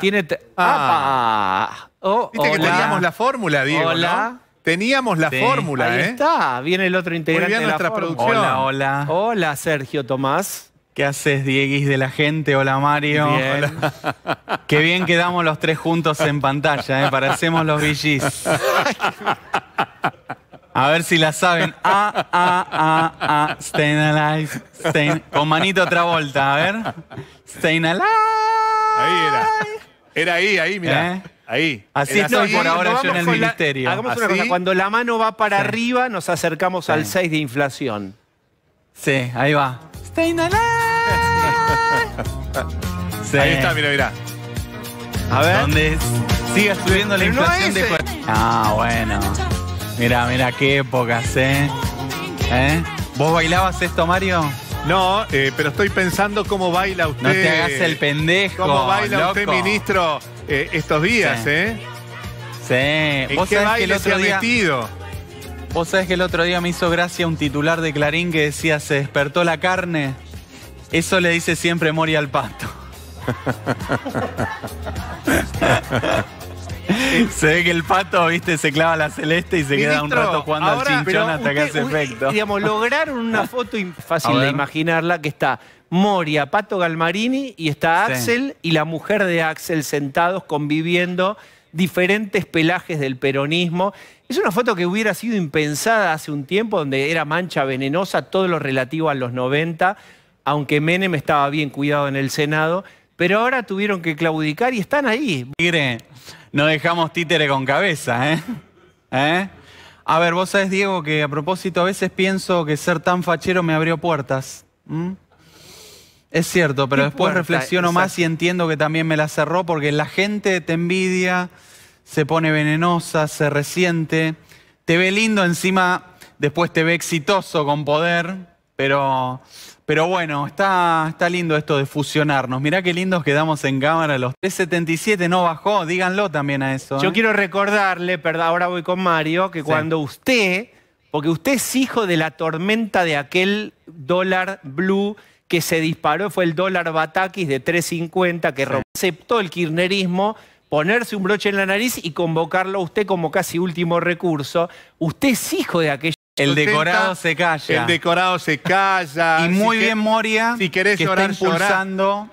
Tiene. Ah. ah. Oh, Viste que teníamos la fórmula, Diego. Teníamos la fórmula, fórmula, Ahí ¿eh? está, viene el otro integrante. nuestra la producción. Hola, hola. Hola, Sergio Tomás. ¿Qué haces, Dieguis de la gente? Hola, Mario. Qué bien quedamos los tres juntos en pantalla, ¿eh? Parecemos los VGs. A ver si la saben. Ah, ah, ah, ah. Staying alive. Con manito otra vuelta, a ver. Staying alive. Ahí era. Era ahí, ahí, mira. ¿Eh? Ahí. Así estoy por ahora yo en el ministerio. hagamos una cosa. Cuando la mano va para arriba, nos acercamos al 6 de inflación. Sí, ahí va. Stay sí. Ahí está, mira, mira. A ver. es? Sigue subiendo la inflación de Ah, bueno. Mira, mira qué épocas, ¿eh? ¿Eh? ¿Vos bailabas esto, Mario? No, eh, pero estoy pensando cómo baila usted. No te hagas el pendejo. Cómo baila usted, ministro, eh, estos días, ¿eh? Sí. ¿En el otro ha día... metido? Vos sabés que el otro día me hizo gracia un titular de Clarín que decía, se despertó la carne. Eso le dice siempre Mori al Pato. se ve que el pato, viste, se clava la celeste y se queda un rato jugando al chinchón hasta que hace efecto. Eh, digamos, lograron una foto fácil de imaginarla que está Moria, Pato Galmarini y está Axel y la mujer de Axel sentados conviviendo diferentes pelajes del peronismo. Es una foto que hubiera sido impensada hace un tiempo, donde era mancha venenosa, todo lo relativo a los 90, aunque Menem estaba bien cuidado en el Senado pero ahora tuvieron que claudicar y están ahí. Mire, no dejamos títere con cabeza, ¿eh? ¿eh? A ver, vos sabés, Diego, que a propósito a veces pienso que ser tan fachero me abrió puertas. Es cierto, pero después reflexiono más y entiendo que también me la cerró porque la gente te envidia, se pone venenosa, se resiente, te ve lindo encima, después te ve exitoso con poder. Pero, pero bueno, está, está lindo esto de fusionarnos. Mirá qué lindos quedamos en cámara. Los 377 no bajó, díganlo también a eso. Yo ¿eh? quiero recordarle, perdón, ahora voy con Mario, que cuando usted, porque usted es hijo de la tormenta de aquel dólar blue que se disparó, fue el dólar Batakis de 3.50, que aceptó el kirchnerismo, ponerse un broche en la nariz y convocarlo a usted como casi último recurso. Usted es hijo de aquella... El decorado se calla. El decorado se calla. Y muy bien, Moria, si que está impulsando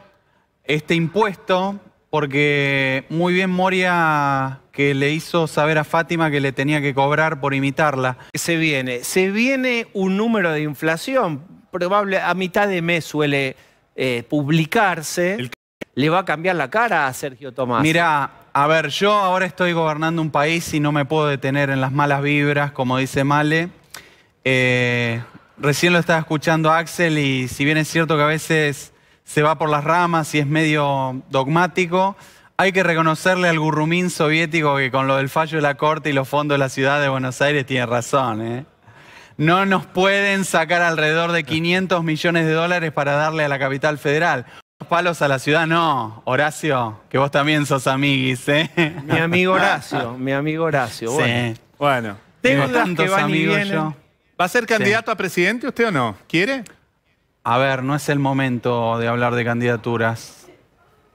este impuesto, porque muy bien, Moria, que le hizo saber a Fátima que le tenía que cobrar por imitarla. Se viene, se viene un número de inflación, probable a mitad de mes suele eh, publicarse. Le va a cambiar la cara a Sergio Tomás. Mirá, a ver, yo ahora estoy gobernando un país y no me puedo detener en las malas vibras, como dice Male. Eh, recién lo estaba escuchando Axel y si bien es cierto que a veces se va por las ramas y es medio dogmático, hay que reconocerle al gurrumín soviético que con lo del fallo de la corte y los fondos de la ciudad de Buenos Aires tiene razón. ¿eh? No nos pueden sacar alrededor de 500 millones de dólares para darle a la capital federal. Palos a la ciudad, no, Horacio, que vos también sos amiguis, ¿eh? Mi amigo Horacio, mi amigo Horacio. Bueno, tengo tantos amigos yo. ¿Va a ser candidato a presidente usted o no? ¿Quiere? A ver, no es el momento de hablar de candidaturas.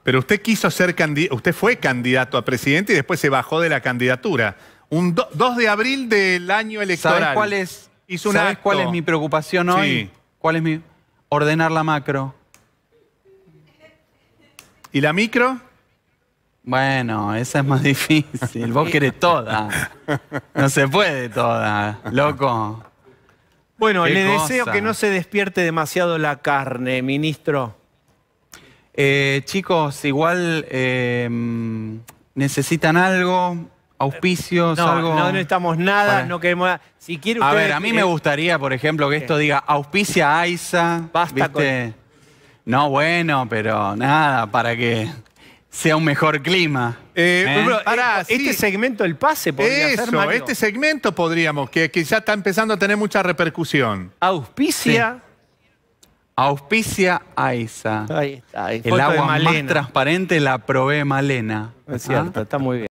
Pero usted quiso ser candidato, usted fue candidato a presidente y después se bajó de la candidatura. Un 2 de abril del año electoral. ¿Sabes cuál es, cuál es mi preocupación hoy? ¿Cuál es mi...? Ordenar la macro. ¿Y la micro? Bueno, esa es más difícil. Vos querés toda. No se puede toda, loco. Bueno, le deseo que no se despierte demasiado la carne, ministro. Eh, chicos, igual eh, necesitan algo, auspicios, algo. No necesitamos nada, no queremos nada. Si quiero. A ver, a mí me gustaría, por ejemplo, que esto diga auspicia AISA. Basta No, bueno, pero nada, para que sea un mejor clima. Eh, ¿Eh? Eh, este segmento, el pase, podría ser, este segmento podríamos, que, ya está empezando a tener mucha repercusión. Auspicia. Auspicia AISA. Ahí El agua más transparente la provee Malena. Es cierto, ¿Ah? está muy bien.